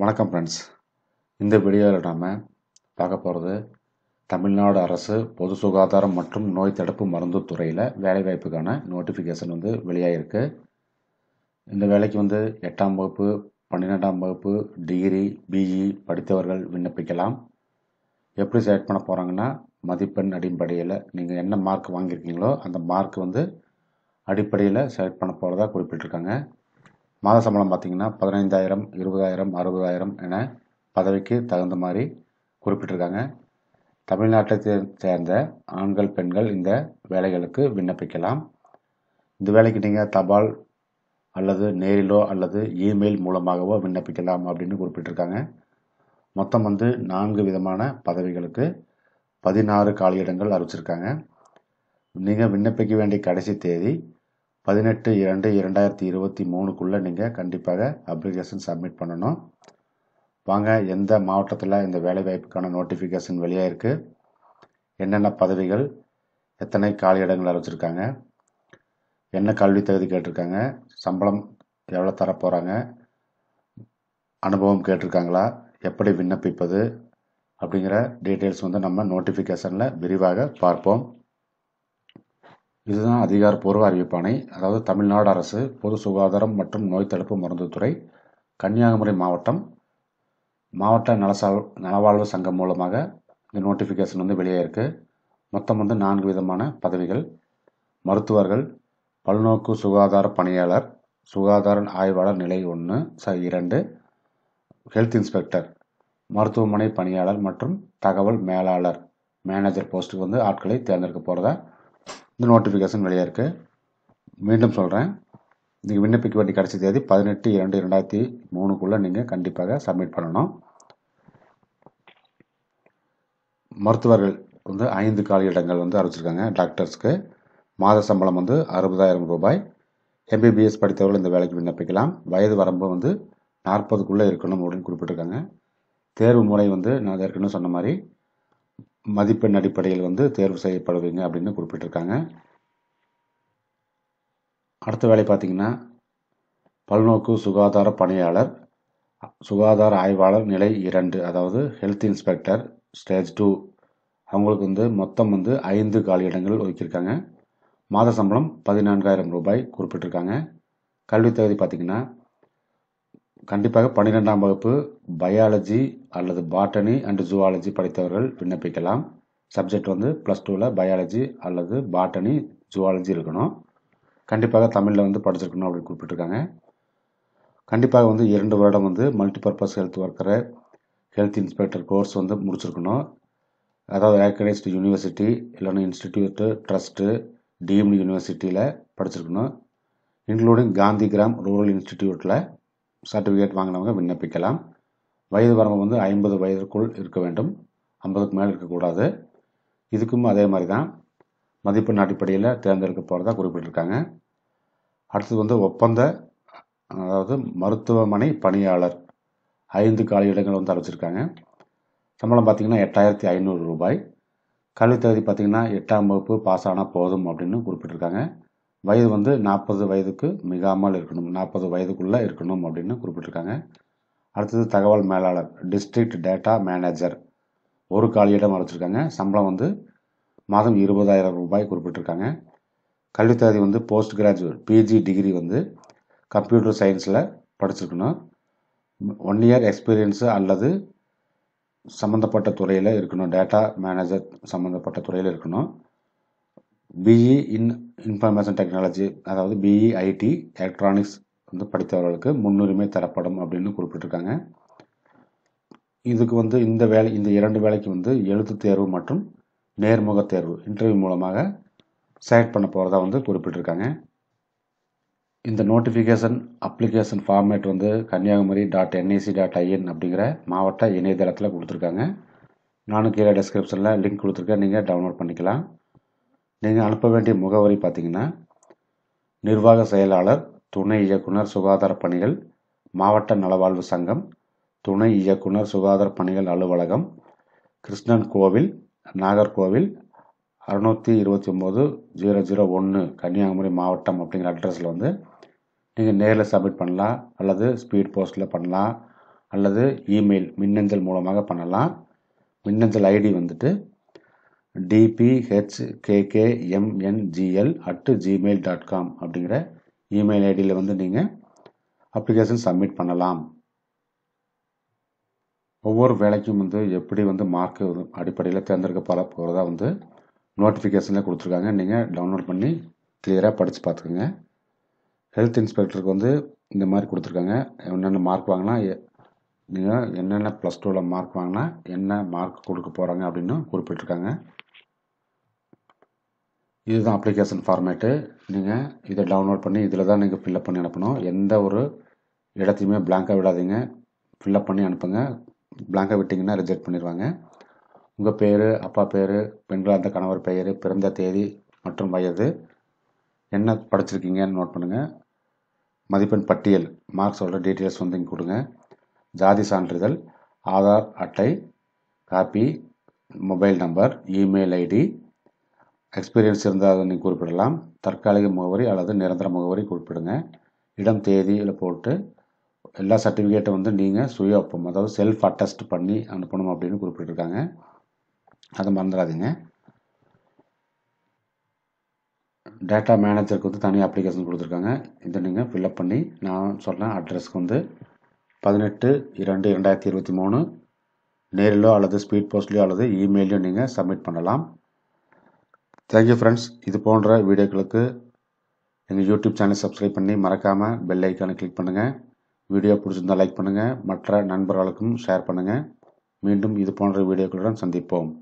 வணக்கம் ஃப்ரெண்ட்ஸ் இந்த வீடியோவில் நாம் பார்க்க போகிறது தமிழ்நாடு அரசு பொது சுகாதாரம் மற்றும் நோய் தடுப்பு மருந்து துறையில் வேலைவாய்ப்புக்கான நோட்டிஃபிகேஷன் வந்து வெளியாகிருக்கு இந்த வேலைக்கு வந்து எட்டாம் வகுப்பு பன்னிரெண்டாம் வகுப்பு டிகிரி பிஇ படித்தவர்கள் விண்ணப்பிக்கலாம் எப்படி செலக்ட் பண்ண போகிறாங்கன்னா மதிப்பெண் அடிப்படையில் நீங்கள் என்ன மார்க் வாங்கியிருக்கீங்களோ அந்த மார்க் வந்து அடிப்படையில் செலக்ட் பண்ண போகிறதா குறிப்பிட்டிருக்காங்க மாத சம்பளம் பார்த்திங்கன்னா பதினைந்தாயிரம் இருபதாயிரம் அறுபதாயிரம் என பதவிக்கு தகுந்த மாதிரி குறிப்பிட்டிருக்காங்க தமிழ்நாட்டை சேர்ந்த ஆண்கள் பெண்கள் இந்த வேலைகளுக்கு விண்ணப்பிக்கலாம் இந்த வேலைக்கு நீங்கள் தபால் அல்லது நேரிலோ அல்லது இமெயில் மூலமாகவோ விண்ணப்பிக்கலாம் அப்படின்னு குறிப்பிட்டிருக்காங்க மொத்தம் வந்து நான்கு விதமான பதவிகளுக்கு பதினாறு காலியிடங்கள் அறிவிச்சிருக்காங்க நீங்கள் விண்ணப்பிக்க வேண்டிய கடைசி தேதி பதினெட்டு இரண்டு இரண்டாயிரத்தி இருபத்தி மூணுக்குள்ளே நீங்கள் கண்டிப்பாக அப்ளிகேஷன் சப்மிட் பண்ணணும் வாங்க எந்த மாவட்டத்தில் இந்த வேலைவாய்ப்புக்கான நோட்டிஃபிகேஷன் வெளியாக இருக்குது என்னென்ன பதவிகள் எத்தனை காலி இடங்கள் அறிவிச்சிருக்காங்க என்ன கல்வி தகுதி கேட்டிருக்காங்க சம்பளம் எவ்வளோ தர போகிறாங்க அனுபவம் கேட்டிருக்காங்களா எப்படி விண்ணப்பிப்பது அப்படிங்கிற டீட்டெயில்ஸ் வந்து நம்ம நோட்டிஃபிகேஷனில் விரிவாக பார்ப்போம் இதுதான் அதிகாரப்பூர்வ அறிவிப்பாணை அதாவது தமிழ்நாடு அரசு பொது சுகாதாரம் மற்றும் நோய் தடுப்பு மருந்துத்துறை கன்னியாகுமரி மாவட்டம் மாவட்ட நலசால் நலவாழ்வு சங்கம் மூலமாக இந்த நோட்டிஃபிகேஷன் வந்து வெளியே இருக்குது மொத்தம் வந்து நான்கு விதமான பதவிகள் மருத்துவர்கள் பல்நோக்கு சுகாதார பணியாளர் சுகாதார ஆய்வாளர் நிலை ஒன்று ச இரண்டு ஹெல்த் இன்ஸ்பெக்டர் மருத்துவமனை பணியாளர் மற்றும் தகவல் மேலாளர் மேனேஜர் போஸ்ட்டுக்கு வந்து ஆட்களை தேர்ந்தெடுக்க போகிறதா இந்த நோட்டிஃபிகேஷன் வெளியே இருக்குது மீண்டும் சொல்கிறேன் நீங்கள் விண்ணப்பிக்க வேண்டிய கடைசி தேதி பதினெட்டு இரண்டு ரெண்டாயிரத்தி மூணுக்குள்ளே நீங்கள் கண்டிப்பாக சப்மிட் பண்ணணும் மருத்துவர்கள் வந்து ஐந்து காலி இடங்கள் வந்து அறிவிச்சிருக்காங்க டாக்டர்ஸ்க்கு மாத சம்பளம் வந்து அறுபதாயிரம் ரூபாய் எம்பிபிஎஸ் படித்தவர்கள் இந்த வேலைக்கு விண்ணப்பிக்கலாம் வயது வரம்பு வந்து நாற்பதுக்குள்ளே இருக்கணும் அப்படின்னு குறிப்பிட்டிருக்காங்க தேர்வு முறை வந்து நான் ஏற்கனவே சொன்ன மாதிரி மதிப்பெண் அடிப்படையில் வந்து தேர்வு செய்யப்படுவீங்க அப்படின்னு குறிப்பிட்டிருக்காங்க அடுத்த வேலை பார்த்தீங்கன்னா பல்நோக்கு சுகாதார பணியாளர் சுகாதார ஆய்வாளர் நிலை இரண்டு அதாவது ஹெல்த் இன்ஸ்பெக்டர் ஸ்டேஜ் டூ அவங்களுக்கு வந்து மொத்தம் வந்து ஐந்து காலி ஒதுக்கியிருக்காங்க மாத சம்பளம் பதினான்காயிரம் ரூபாய் குறிப்பிட்டிருக்காங்க கல்வித் தகுதி பார்த்தீங்கன்னா கண்டிப்பாக பன்னிரெண்டாம் வகுப்பு பயாலஜி அல்லது பாட்டனி அண்ட் ஜுவாலஜி படித்தவர்கள் விண்ணப்பிக்கலாம் சப்ஜெக்ட் வந்து ப்ளஸ் டூவில் பயாலஜி அல்லது பாட்டனி ஜுவாலஜி இருக்கணும் கண்டிப்பாக தமிழில் வந்து படிச்சிருக்கணும் அப்படின்னு குறிப்பிட்டிருக்காங்க கண்டிப்பாக வந்து இரண்டு வருடம் வந்து மல்டிபர்பஸ் ஹெல்த் ஒர்க்கரை ஹெல்த் இன்ஸ்பெக்டர் கோர்ஸ் வந்து முடிச்சிருக்கணும் அதாவது ரேக்கனைஸ்டு யூனிவர்சிட்டி இல்லைன்னா இன்ஸ்டிடியூட்டு ட்ரஸ்ட்டு டீம்டு யூனிவர்சிட்டியில் படிச்சிருக்கணும் இன்க்ளூடிங் காந்தி கிராம் ரூரல் இன்ஸ்டிடியூட்டில் சர்டிஃபிகேட் வாங்கினவங்க விண்ணப்பிக்கலாம் வயது வரம்பு வந்து ஐம்பது வயதுக்குள் இருக்க வேண்டும் ஐம்பதுக்கு மேலே இருக்கக்கூடாது இதுக்கும் அதே மாதிரி தான் மதிப்பெண் அடிப்படையில் தேர்ந்தெடுக்க போகிறதா குறிப்பிட்டிருக்காங்க அடுத்தது வந்து ஒப்பந்த அதாவது மருத்துவமனை பணியாளர் ஐந்து கால இடங்கள் வந்து அழைச்சிருக்காங்க சம்பளம் பார்த்திங்கன்னா எட்டாயிரத்தி ஐநூறு ரூபாய் கல்வி தகுதி பார்த்திங்கன்னா எட்டாம் வகுப்பு பாஸ் ஆனால் போதும் அப்படின்னு குறிப்பிட்டிருக்காங்க வயது வந்து நாற்பது வயதுக்கு மிகாமல் இருக்கணும் நாற்பது வயதுக்குள்ளே இருக்கணும் அப்படின்னு குறிப்பிட்டிருக்காங்க அடுத்தது தகவல் மேலாளர் டிஸ்ட்ரிக்ட் டேட்டா மேனேஜர் ஒரு காலியிடம் அழைச்சிருக்காங்க சம்பளம் வந்து மாதம் இருபதாயிரம் ரூபாய் குறிப்பிட்டிருக்காங்க கல்வி தகுதி வந்து போஸ்ட் கிராஜுவேட் பிஜி டிகிரி வந்து கம்ப்யூட்டர் சயின்ஸில் படிச்சிருக்கணும் ஒன் இயர் எக்ஸ்பீரியன்ஸு அல்லது சம்மந்தப்பட்ட துறையில் இருக்கணும் டேட்டா மேனேஜர் சம்மந்தப்பட்ட துறையில் இருக்கணும் பிஇ இன் இன்ஃபர்மேஷன் டெக்னாலஜி அதாவது பிஇ ஐடி எலக்ட்ரானிக்ஸ் வந்து படித்தவர்களுக்கு முன்னுரிமை தரப்படும் அப்படின்னு குறிப்பிட்டிருக்காங்க இதுக்கு வந்து இந்த வேலை இந்த இரண்டு வேலைக்கு வந்து எழுத்து தேர்வு மற்றும் நேர்முக தேர்வு இன்டர்வியூ மூலமாக செலக்ட் பண்ண போகிறதா வந்து குறிப்பிட்டிருக்காங்க இந்த நோட்டிஃபிகேஷன் அப்ளிகேஷன் ஃபார்மேட் வந்து Kanyakumari dot NIC dot IN அப்படிங்கிற மாவட்ட இணையதளத்தில் கொடுத்துருக்காங்க நானும் கீழே டிஸ்கிரிப்ஷனில் லிங்க் கொடுத்துருக்கேன் நீங்கள் டவுன்லோட் பண்ணிக்கலாம் நீங்கள் அனுப்ப வேண்டிய முகவரி பார்த்தீங்கன்னா நிர்வாக செயலாளர் துணை இயக்குனர் சுகாதார பணிகள் மாவட்ட நலவாழ்வு சங்கம் துணை இயக்குனர் சுகாதார பணிகள் அலுவலகம் கிருஷ்ணன் கோவில் நாகர்கோவில் அறுநூற்றி இருபத்தி ஒம்பது ஜீரோ ஜீரோ ஒன்று கன்னியாகுமரி மாவட்டம் அப்படிங்கிற அட்ரஸில் வந்து நீங்கள் நேரில் சப்மிட் பண்ணலாம் அல்லது ஸ்பீட் போஸ்ட்டில் பண்ணலாம் அல்லது இமெயில் மின்னஞ்சல் மூலமாக பண்ணலாம் மின்னஞ்சல் ஐடி வந்துட்டு டிபிஹெச்கேகேஎம்என்ஜிஎல் அட்டு ஜிமெயில் டாட் காம் அப்படிங்கிற இமெயில் ஐடியில் வந்து நீங்கள் அப்ளிகேஷன் சப்மிட் பண்ணலாம் ஒவ்வொரு வேலைக்கும் வந்து எப்படி வந்து மார்க் அடிப்படையில் தேர்ந்தெடுக்கப்பட போகிறதா வந்து நோட்டிஃபிகேஷனில் கொடுத்துருக்காங்க நீங்கள் டவுன்லோட் பண்ணி கிளியராக படித்து பார்த்துக்கோங்க ஹெல்த் இன்ஸ்பெக்டருக்கு வந்து இந்த மாதிரி கொடுத்துருக்காங்க என்னென்ன மார்க் வாங்கினா நீங்கள் என்னென்ன ப்ளஸ் டூவில் மார்க் வாங்கினா என்ன மார்க் கொடுக்க போகிறாங்க அப்படின்னு குறிப்பிட்டிருக்காங்க இதுதான் அப்ளிகேஷன் ஃபார்மேட்டு நீங்கள் இதை டவுன்லோட் பண்ணி இதில் தான் நீங்கள் ஃபில்லப் பண்ணி அனுப்பணும் எந்த ஒரு இடத்தையுமே பிளாங்காக விடாதீங்க ஃபில்லப் பண்ணி அனுப்புங்க பிளாங்காக விட்டிங்கன்னா ரிஜெக்ட் பண்ணிடுவாங்க உங்கள் பேர் அப்பா பேர் பெண்களாக இருந்த கணவர் பெயர் பிறந்த தேதி மற்றும் வயது என்ன படிச்சிருக்கீங்கன்னு நோட் பண்ணுங்கள் மதிப்பெண் பட்டியல் சொல்கிற டீட்டெயில்ஸ் வந்து இங்கே கொடுங்க ஜாதி சான்றிதழ் ஆதார் அட்டை copy mobile number email ID experience இருந்தால் அதை நீங்கள் குறிப்பிடலாம் தற்காலிக முகவரி அல்லது நிரந்தர முகவரி குறிப்பிடுங்க இடம் தேதியில் போட்டு எல்லா சர்டிஃபிகேட்டும் வந்து நீங்கள் சுய ஒப்பம் அதாவது செல்ஃப் அட்டஸ்ட் பண்ணி அனுப்பணும் அப்படின்னு குறிப்பிட்டிருக்காங்க அதை மறந்துடாதீங்க டேட்டா மேனேஜருக்கு வந்து தனி அப்ளிகேஷன் கொடுத்துருக்காங்க இதை நீங்கள் ஃபில்அப் பண்ணி நான் சொல்கிறேன் அட்ரஸ்க்கு வந்து பதினெட்டு இரண்டு இரண்டாயிரத்தி இருபத்தி மூணு நேரிலோ அல்லது ஸ்பீட் போஸ்ட்லேயோ அல்லது இமெயிலையோ நீங்கள் சப்மிட் பண்ணலாம் தேங்க்யூ ஃப்ரெண்ட்ஸ் இது போன்ற வீடியோக்களுக்கு எங்கள் யூடியூப் சேனல் சப்ஸ்கிரைப் பண்ணி மறக்காமல் பெல் ஐக்கானை கிளிக் பண்ணுங்கள் வீடியோ பிடிச்சிருந்தால் லைக் பண்ணுங்கள் மற்ற நண்பர்களுக்கும் ஷேர் பண்ணுங்கள் மீண்டும் இது போன்ற வீடியோக்களுடன் சந்திப்போம்